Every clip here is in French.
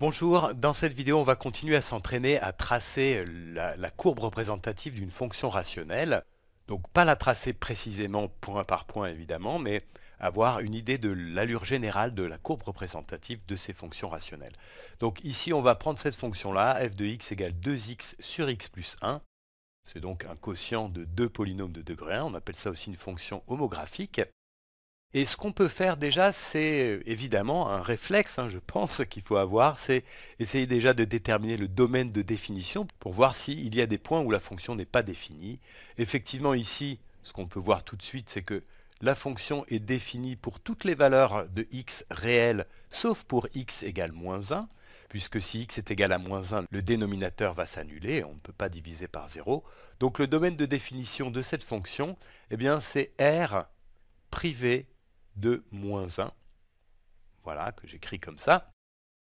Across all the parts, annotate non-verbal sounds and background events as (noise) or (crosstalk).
Bonjour, dans cette vidéo on va continuer à s'entraîner à tracer la, courbe représentative d'une fonction rationnelle. Donc pas la tracer précisément point par point évidemment, mais avoir une idée de l'allure générale de la courbe représentative de ces fonctions rationnelles. Donc ici on va prendre cette fonction là, f de x égale 2x sur x plus 1. C'est donc un quotient de deux polynômes de degré 1, on appelle ça aussi une fonction homographique. Et ce qu'on peut faire déjà, c'est évidemment un réflexe, hein, je (laughs) pense, qu'il faut avoir, c'est essayer déjà de déterminer le domaine de définition pour voir s'il y a des points où la fonction n'est pas définie. Effectivement, ici, ce qu'on peut voir tout de suite, c'est que la fonction est définie pour toutes les valeurs de x réelles, sauf pour x égale moins 1, puisque si x est égal à moins 1, le dénominateur va s'annuler, on ne peut pas diviser par 0. Donc le domaine de définition de cette fonction, eh bien c'est R privé de moins 1. Voilà, que j'écris comme ça.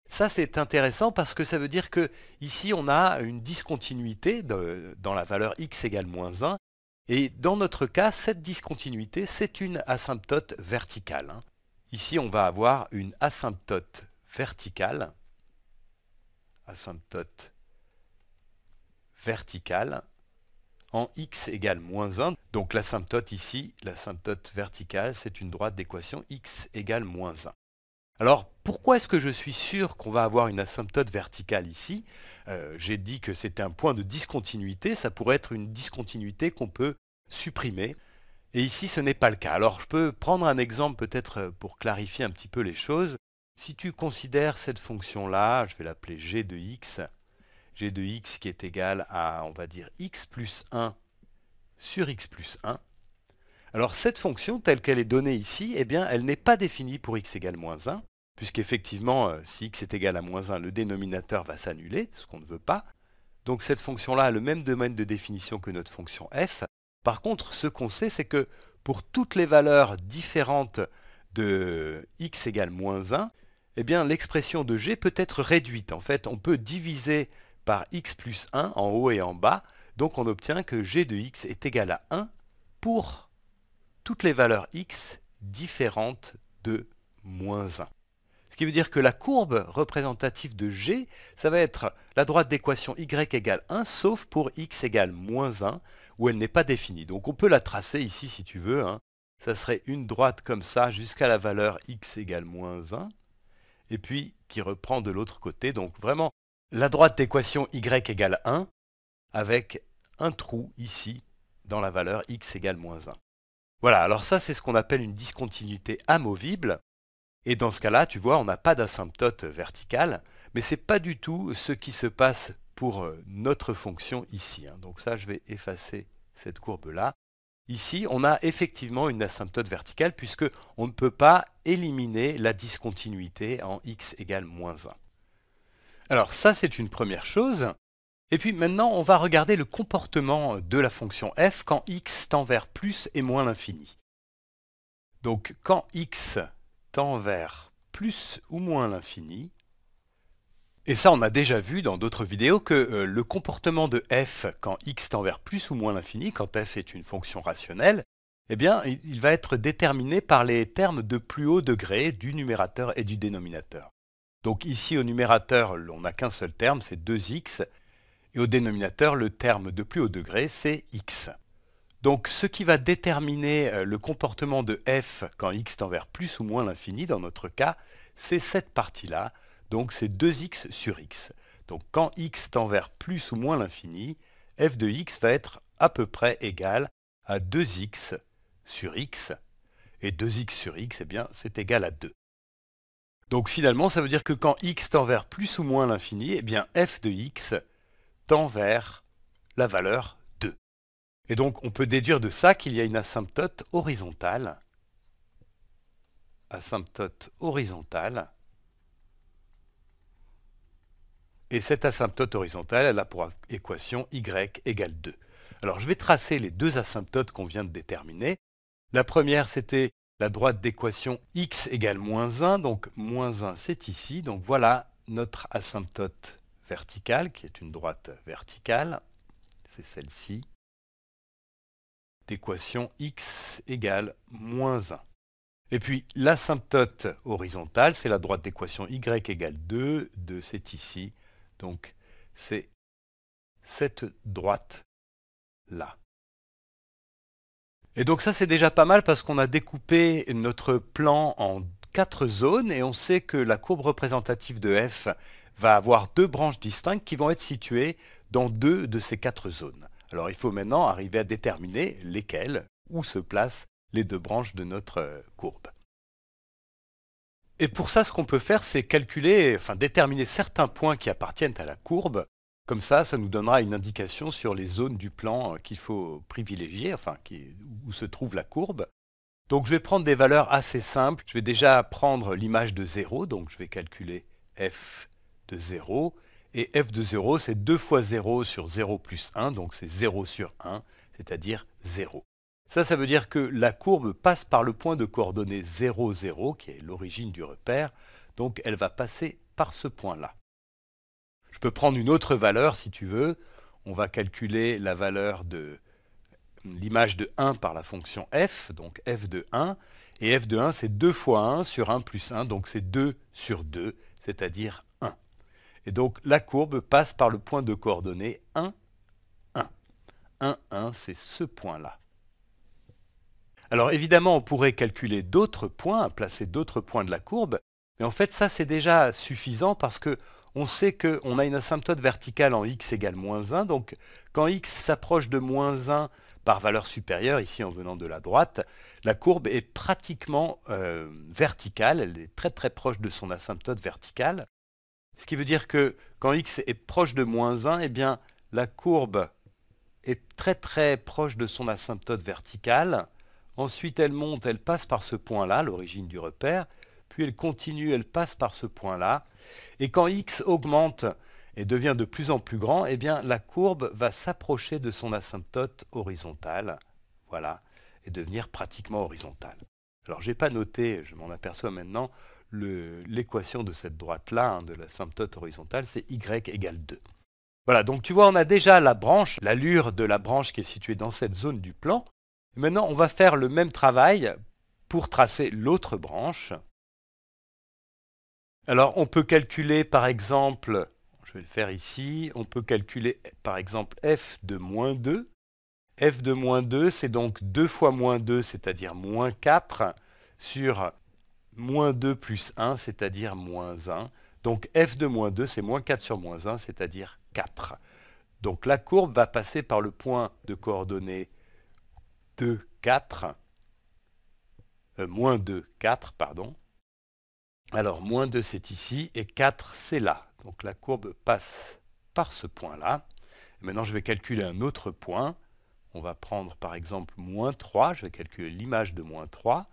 Ça, c'est intéressant parce que ça veut dire que ici, on a une discontinuité dans la valeur x égale moins 1. Et dans notre cas, cette discontinuité, c'est une asymptote verticale. Hein. Ici, on va avoir une asymptote verticale. Asymptote verticale en x égale moins 1. Donc l'asymptote ici, l'asymptote verticale, c'est une droite d'équation x égale moins 1. Alors pourquoi est-ce que je suis sûr qu'on va avoir une asymptote verticale ici euh, J'ai dit que c'était un point de discontinuité, ça pourrait être une discontinuité qu'on peut supprimer. Et ici ce n'est pas le cas. Alors je peux prendre un exemple peut-être pour clarifier un petit peu les choses. Si tu considères cette fonction-là, je vais l'appeler g de x g de x qui est égal à, on va dire, x plus 1 sur x plus 1. Alors cette fonction, telle qu'elle est donnée ici, eh bien, elle n'est pas définie pour x égale moins 1, puisqu'effectivement, euh, si x est égal à moins 1, le dénominateur va s'annuler, ce qu'on ne veut pas. Donc cette fonction-là a le même domaine de définition que notre fonction f. Par contre, ce qu'on sait, c'est que pour toutes les valeurs différentes de x égale moins 1, eh bien l'expression de g peut être réduite. En fait, on peut diviser par x plus 1 en haut et en bas. Donc on obtient que g de x est égal à 1 pour toutes les valeurs x différentes de moins 1. Ce qui veut dire que la courbe représentative de g, ça va être la droite d'équation y égale 1, sauf pour x égale moins 1, où elle n'est pas définie. Donc on peut la tracer ici si tu veux. Hein. Ça serait une droite comme ça jusqu'à la valeur x égale moins 1, et puis qui reprend de l'autre côté. Donc vraiment, la droite d'équation y égale 1 avec un trou ici dans la valeur x égale moins 1. Voilà, alors ça c'est ce qu'on appelle une discontinuité amovible. Et dans ce cas-là, tu vois, on n'a pas d'asymptote verticale, mais ce n'est pas du tout ce qui se passe pour euh, notre fonction ici. Hein. Donc ça, je vais effacer cette courbe-là. Ici, on a effectivement une asymptote verticale puisque on ne peut pas éliminer la discontinuité en x égale moins 1. Alors ça, c'est une première chose. Et puis maintenant, on va regarder le comportement de la fonction f quand x tend vers plus et moins l'infini. Donc quand x tend vers plus ou moins l'infini, et ça on a déjà vu dans d'autres vidéos que euh, le comportement de f quand x tend vers plus ou moins l'infini, quand f est une fonction rationnelle, eh bien il va être déterminé par les termes de plus haut degré du numérateur et du dénominateur. Donc ici, au numérateur, on n'a qu'un seul terme, c'est 2x. Et au dénominateur, le terme de plus haut degré, c'est x. Donc ce qui va déterminer euh, le comportement de f quand x tend vers plus ou moins l'infini, dans notre cas, c'est cette partie-là, donc c'est 2x sur x. Donc quand x tend vers plus ou moins l'infini, f de x va être à peu près égal à 2x sur x. Et 2x sur x, eh bien, c'est égal à 2. Donc finalement, ça veut dire que quand x tend vers plus ou moins l'infini, eh bien f de x tend vers la valeur 2. Et donc on peut déduire de ça qu'il y a une asymptote horizontale. Asymptote horizontale. Et cette asymptote horizontale, elle a pour équation y égale 2. Alors je vais tracer les deux asymptotes qu'on vient de déterminer. La première, c'était la droite d'équation x égale moins 1, donc moins 1 c'est ici, donc voilà notre asymptote verticale, qui est une droite verticale, c'est celle-ci, d'équation x égale moins 1. Et puis l'asymptote horizontale, c'est la droite d'équation y égale 2, 2 c'est ici, donc c'est cette droite-là. Et donc ça c'est déjà pas mal parce qu'on a découpé notre plan en quatre zones et on sait que la courbe représentative de f va avoir deux branches distinctes qui vont être situées dans deux de ces quatre zones. Alors il faut maintenant arriver à déterminer lesquelles, où se placent les deux branches de notre euh, courbe. Et pour ça, ce qu'on peut faire, c'est calculer, enfin déterminer certains points qui appartiennent à la courbe. Comme ça, ça nous donnera une indication sur les zones du plan euh, qu'il faut privilégier, enfin qui, se trouve la courbe. Donc je vais prendre des valeurs assez simples. Je vais déjà prendre l'image de 0, donc je vais calculer f de 0. Et f de 0, c'est 2 fois 0 sur 0 plus 1, donc c'est 0 sur 1, c'est-à-dire 0. Ça, ça veut dire que la courbe passe par le point de coordonnée 0, 0, qui est l'origine du repère, donc elle va passer par ce point-là. Je peux prendre une autre valeur si tu veux. On va calculer la valeur de l'image de 1 par la fonction f, donc f de 1, et f de 1 c'est 2 fois 1 sur 1 plus 1, donc c'est 2 sur 2, c'est-à-dire 1. Et donc la courbe passe par le point de coordonnée 1, 1. 1, 1, c'est ce point-là. Alors évidemment, on pourrait calculer d'autres points, placer d'autres points de la courbe, mais en fait ça c'est déjà suffisant parce que on sait qu'on a une asymptote verticale en x égale moins 1, donc quand x s'approche de moins 1 par valeur supérieure, ici en venant de la droite, la courbe est pratiquement euh, verticale, elle est très très proche de son asymptote verticale, ce qui veut dire que quand x est proche de moins 1, eh bien la courbe est très très proche de son asymptote verticale, ensuite elle monte, elle passe par ce point-là, l'origine du repère, puis elle continue, elle passe par ce point-là, et quand x augmente et devient de plus en plus grand, eh bien, la courbe va s'approcher de son asymptote horizontale, voilà, et devenir pratiquement horizontale. Alors, je n'ai pas noté, je m'en aperçois maintenant, l'équation de cette droite-là, hein, de l'asymptote horizontale, c'est y égale 2. Voilà, donc tu vois, on a déjà la branche, l'allure de la branche qui est située dans cette zone du plan. Maintenant, on va faire le même travail pour tracer l'autre branche. Alors on peut calculer par exemple, je vais le faire ici, on peut calculer par exemple f de moins 2. f de moins 2, c'est donc 2 fois moins 2, c'est-à-dire moins 4, sur moins 2 plus 1, c'est-à-dire moins 1. Donc f de moins 2, c'est moins 4 sur moins 1, c'est-à-dire 4. Donc la courbe va passer par le point de coordonnées 2, 4, euh, moins 2, 4, pardon, alors, moins 2, c'est ici, et 4, c'est là. Donc la courbe passe par ce point-là. Maintenant, je vais calculer un autre point. On va prendre, par exemple, moins 3. Je vais calculer l'image de moins 3.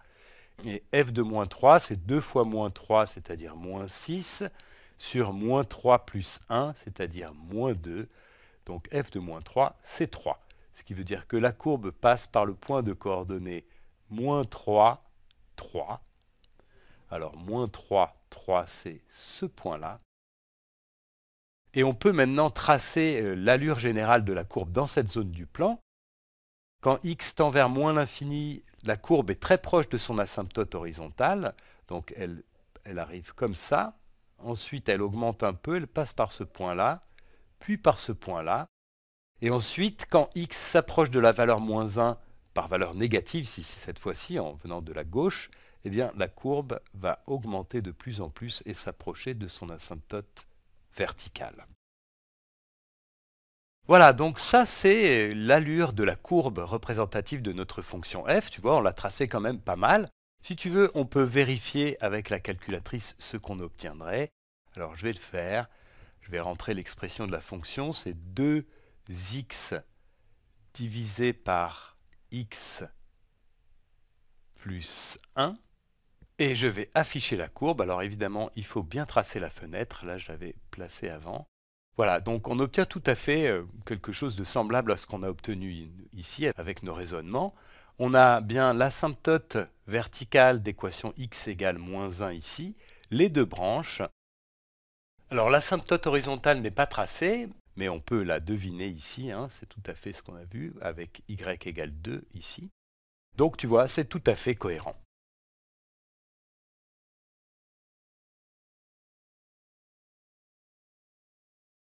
Et f de moins 3, c'est 2 fois moins 3, c'est-à-dire moins 6, sur moins 3 plus 1, c'est-à-dire moins 2. Donc f de moins 3, c'est 3. Ce qui veut dire que la courbe passe par le point de coordonnées moins 3, 3, alors moins 3, 3 c'est ce point-là. Et on peut maintenant tracer euh, l'allure générale de la courbe dans cette zone du plan. Quand x tend vers moins l'infini, la courbe est très proche de son asymptote horizontale, donc elle, arrive comme ça. Ensuite, elle augmente un peu, elle passe par ce point-là, puis par ce point-là. Et ensuite, quand x s'approche de la valeur moins 1 par valeur négative, si c'est cette fois-ci en venant de la gauche, eh bien, la courbe va augmenter de plus en plus et s'approcher de son asymptote verticale. Voilà, donc ça c'est l'allure de la courbe représentative de notre fonction f. Tu vois, on l'a tracée quand même pas mal. Si tu veux, on peut vérifier avec la calculatrice ce qu'on obtiendrait. Alors je vais le faire. Je vais rentrer l'expression de la fonction. C'est 2x divisé par x plus 1 et je vais afficher la courbe. Alors évidemment, il faut bien tracer la fenêtre. Là, je l'avais placée avant. Voilà, donc on obtient tout à fait euh, quelque chose de semblable à ce qu'on a obtenu ici avec nos raisonnements. On a bien l'asymptote verticale d'équation x égale moins 1 ici, les deux branches. Alors l'asymptote horizontale n'est pas tracée, mais on peut la deviner ici, hein. c'est tout à fait ce qu'on a vu avec y égale 2 ici. Donc tu vois, c'est tout à fait cohérent.